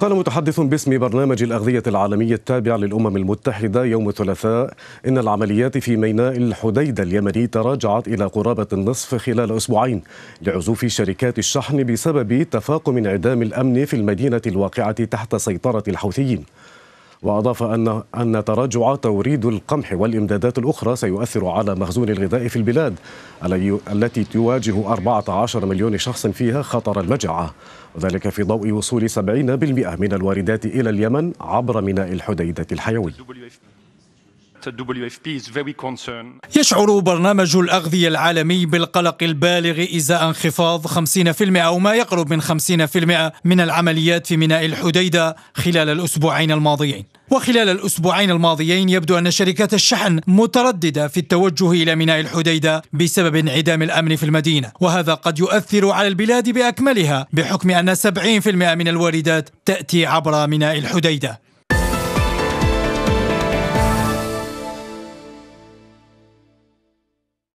قال متحدث باسم برنامج الأغذية العالمي التابع للأمم المتحدة يوم الثلاثاء إن العمليات في ميناء الحديدة اليمني تراجعت إلى قرابة النصف خلال أسبوعين لعزوف شركات الشحن بسبب تفاقم انعدام الأمن في المدينة الواقعة تحت سيطرة الحوثيين وأضاف أن أن تراجع توريد القمح والإمدادات الأخرى سيؤثر على مخزون الغذاء في البلاد التي تواجه 14 مليون شخص فيها خطر المجاعة وذلك في ضوء وصول 70% من الواردات إلى اليمن عبر ميناء الحديدة الحيوي يشعر برنامج الأغذية العالمي بالقلق البالغ إزاء انخفاض 50% أو ما يقرب من 50% من العمليات في ميناء الحديدة خلال الأسبوعين الماضيين وخلال الأسبوعين الماضيين يبدو أن شركات الشحن مترددة في التوجه إلى ميناء الحديدة بسبب انعدام الأمن في المدينة وهذا قد يؤثر على البلاد بأكملها بحكم أن 70% من الواردات تأتي عبر ميناء الحديدة